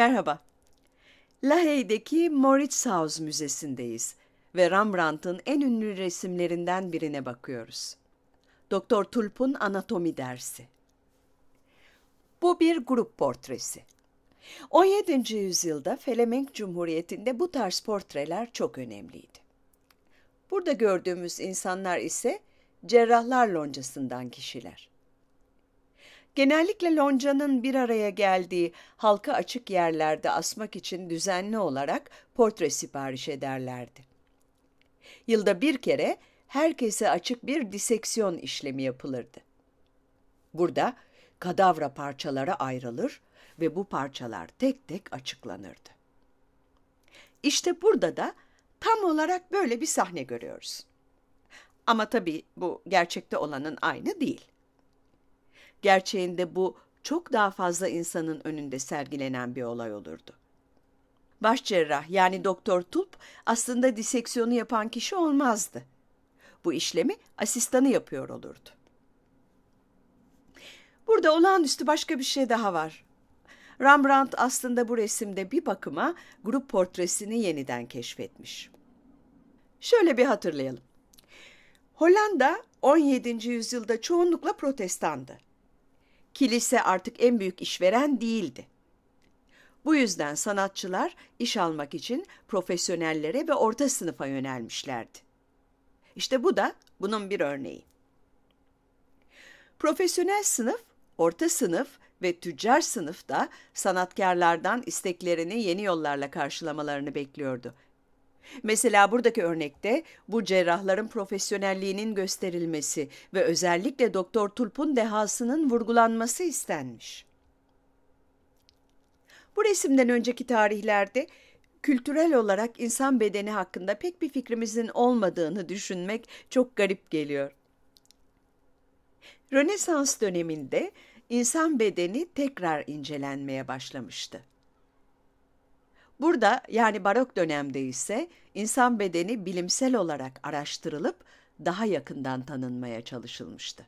Merhaba. Lahey'deki Mauritshuis Müzesi'ndeyiz ve Rembrandt'ın en ünlü resimlerinden birine bakıyoruz. Doktor Tulp'un anatomi dersi. Bu bir grup portresi. 17. yüzyılda Felemenk Cumhuriyeti'nde bu tarz portreler çok önemliydi. Burada gördüğümüz insanlar ise cerrahlar loncasından kişiler. Genellikle loncanın bir araya geldiği halka açık yerlerde asmak için düzenli olarak portre sipariş ederlerdi. Yılda bir kere herkese açık bir diseksiyon işlemi yapılırdı. Burada kadavra parçalara ayrılır ve bu parçalar tek tek açıklanırdı. İşte burada da tam olarak böyle bir sahne görüyoruz. Ama tabii bu gerçekte olanın aynı değil. Gerçeğinde bu çok daha fazla insanın önünde sergilenen bir olay olurdu. Başcerrah yani doktor Tulp aslında diseksiyonu yapan kişi olmazdı. Bu işlemi asistanı yapıyor olurdu. Burada olağanüstü başka bir şey daha var. Rembrandt aslında bu resimde bir bakıma grup portresini yeniden keşfetmiş. Şöyle bir hatırlayalım. Hollanda 17. yüzyılda çoğunlukla protestandı. Kilise artık en büyük işveren değildi. Bu yüzden sanatçılar iş almak için profesyonellere ve orta sınıfa yönelmişlerdi. İşte bu da bunun bir örneği. Profesyonel sınıf, orta sınıf ve tüccar sınıf da sanatkarlardan isteklerini yeni yollarla karşılamalarını bekliyordu Mesela buradaki örnekte bu cerrahların profesyonelliğinin gösterilmesi ve özellikle Doktor Tulp'un dehasının vurgulanması istenmiş. Bu resimden önceki tarihlerde kültürel olarak insan bedeni hakkında pek bir fikrimizin olmadığını düşünmek çok garip geliyor. Rönesans döneminde insan bedeni tekrar incelenmeye başlamıştı. Burada yani barok dönemde ise insan bedeni bilimsel olarak araştırılıp daha yakından tanınmaya çalışılmıştı.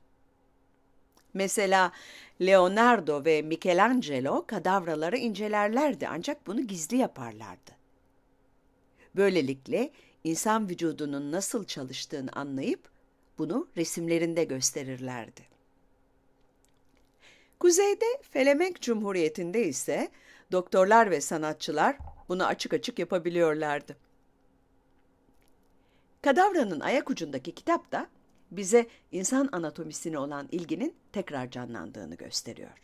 Mesela Leonardo ve Michelangelo kadavraları incelerlerdi ancak bunu gizli yaparlardı. Böylelikle insan vücudunun nasıl çalıştığını anlayıp bunu resimlerinde gösterirlerdi. Kuzeyde Felemenk Cumhuriyeti'nde ise doktorlar ve sanatçılar bunu açık açık yapabiliyorlardı. Kadavranın ayak ucundaki kitap da bize insan anatomisine olan ilginin tekrar canlandığını gösteriyor.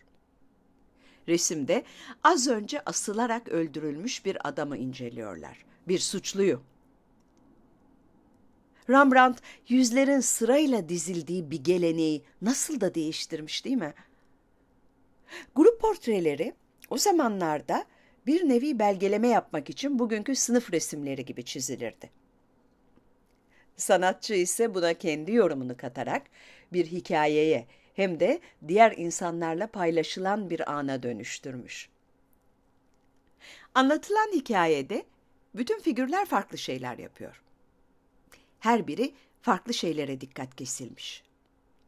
Resimde az önce asılarak öldürülmüş bir adamı inceliyorlar. Bir suçluyu. Rembrandt yüzlerin sırayla dizildiği bir geleneği nasıl da değiştirmiş değil mi? Grup portreleri o zamanlarda bir nevi belgeleme yapmak için bugünkü sınıf resimleri gibi çizilirdi. Sanatçı ise buna kendi yorumunu katarak bir hikayeye hem de diğer insanlarla paylaşılan bir ana dönüştürmüş. Anlatılan hikayede bütün figürler farklı şeyler yapıyor. Her biri farklı şeylere dikkat kesilmiş.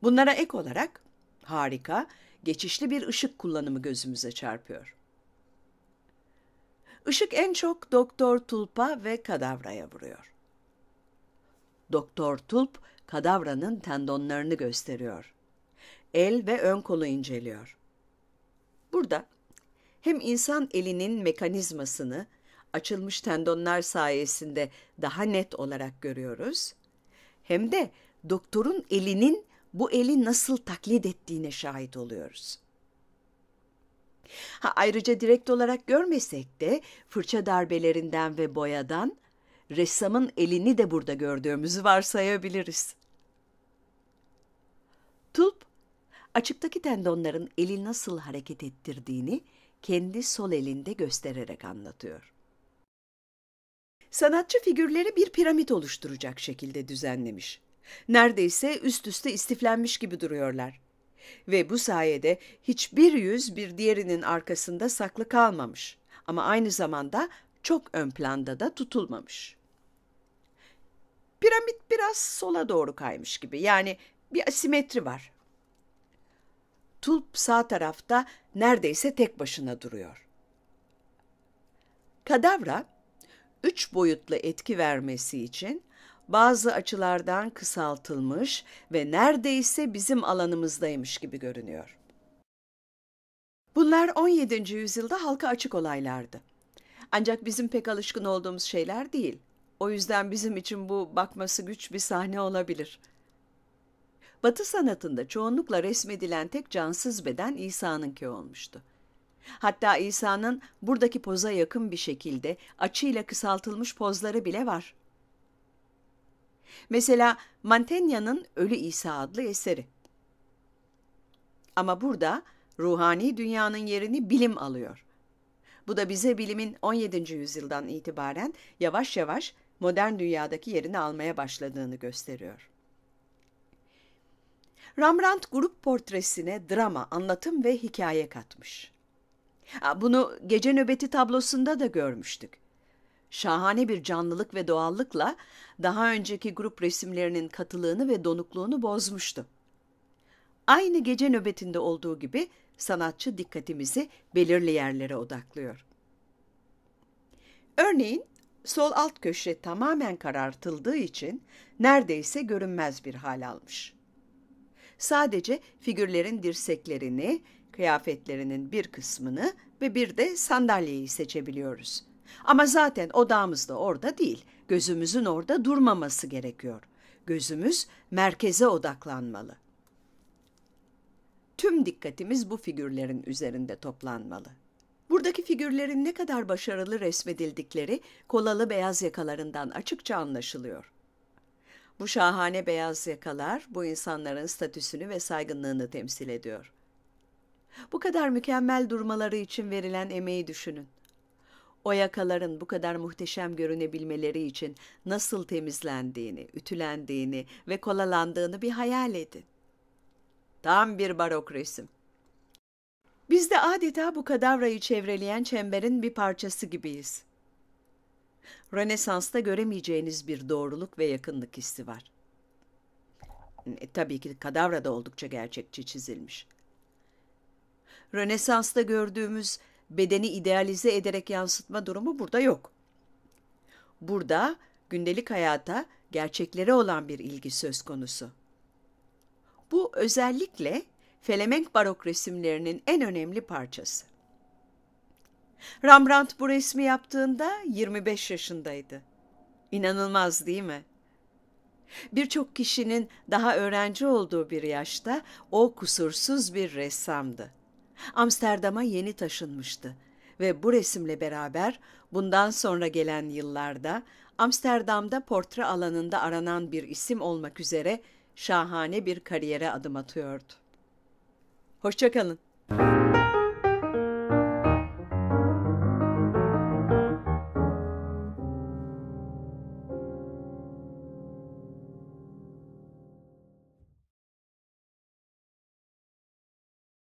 Bunlara ek olarak harika, geçişli bir ışık kullanımı gözümüze çarpıyor. Işık en çok Doktor Tulp'a ve Kadavra'ya vuruyor. Doktor Tulp, Kadavra'nın tendonlarını gösteriyor. El ve ön kolu inceliyor. Burada hem insan elinin mekanizmasını açılmış tendonlar sayesinde daha net olarak görüyoruz, hem de doktorun elinin bu eli nasıl taklit ettiğine şahit oluyoruz. Ha, ayrıca direkt olarak görmesek de fırça darbelerinden ve boyadan ressamın elini de burada gördüğümüzü varsayabiliriz. Tulp, açıktaki tendonların eli nasıl hareket ettirdiğini kendi sol elinde göstererek anlatıyor. Sanatçı figürleri bir piramit oluşturacak şekilde düzenlemiş. Neredeyse üst üste istiflenmiş gibi duruyorlar. Ve bu sayede hiçbir yüz bir diğerinin arkasında saklı kalmamış ama aynı zamanda çok ön planda da tutulmamış. Piramit biraz sola doğru kaymış gibi yani bir asimetri var. Tulp sağ tarafta neredeyse tek başına duruyor. Kadavra üç boyutlu etki vermesi için bazı açılardan kısaltılmış ve neredeyse bizim alanımızdaymış gibi görünüyor. Bunlar 17. yüzyılda halka açık olaylardı. Ancak bizim pek alışkın olduğumuz şeyler değil. O yüzden bizim için bu bakması güç bir sahne olabilir. Batı sanatında çoğunlukla resmedilen tek cansız beden İsa'nınki olmuştu. Hatta İsa'nın buradaki poza yakın bir şekilde açıyla kısaltılmış pozları bile var. Mesela Mantegna'nın Ölü İsa adlı eseri. Ama burada ruhani dünyanın yerini bilim alıyor. Bu da bize bilimin 17. yüzyıldan itibaren yavaş yavaş modern dünyadaki yerini almaya başladığını gösteriyor. Rembrandt grup portresine drama, anlatım ve hikaye katmış. Bunu gece nöbeti tablosunda da görmüştük şahane bir canlılık ve doğallıkla daha önceki grup resimlerinin katılığını ve donukluğunu bozmuştu. Aynı gece nöbetinde olduğu gibi sanatçı dikkatimizi belirli yerlere odaklıyor. Örneğin sol alt köşe tamamen karartıldığı için neredeyse görünmez bir hal almış. Sadece figürlerin dirseklerini, kıyafetlerinin bir kısmını ve bir de sandalyeyi seçebiliyoruz. Ama zaten odağımız da orada değil. Gözümüzün orada durmaması gerekiyor. Gözümüz merkeze odaklanmalı. Tüm dikkatimiz bu figürlerin üzerinde toplanmalı. Buradaki figürlerin ne kadar başarılı resmedildikleri kolalı beyaz yakalarından açıkça anlaşılıyor. Bu şahane beyaz yakalar bu insanların statüsünü ve saygınlığını temsil ediyor. Bu kadar mükemmel durmaları için verilen emeği düşünün. O yakaların bu kadar muhteşem görünebilmeleri için nasıl temizlendiğini, ütülendiğini ve kolalandığını bir hayal edin. Tam bir barok resim. Biz de adeta bu kadavrayı çevreleyen çemberin bir parçası gibiyiz. Rönesans'ta göremeyeceğiniz bir doğruluk ve yakınlık hissi var. E, tabii ki kadavra da oldukça gerçekçi çizilmiş. Rönesans'ta gördüğümüz bedeni idealize ederek yansıtma durumu burada yok. Burada gündelik hayata, gerçeklere olan bir ilgi söz konusu. Bu özellikle Felemenk barok resimlerinin en önemli parçası. Rembrandt bu resmi yaptığında 25 yaşındaydı. İnanılmaz değil mi? Birçok kişinin daha öğrenci olduğu bir yaşta o kusursuz bir ressamdı. Amsterdam'a yeni taşınmıştı ve bu resimle beraber bundan sonra gelen yıllarda Amsterdam'da portre alanında aranan bir isim olmak üzere şahane bir kariyere adım atıyordu. Hoşçakalın.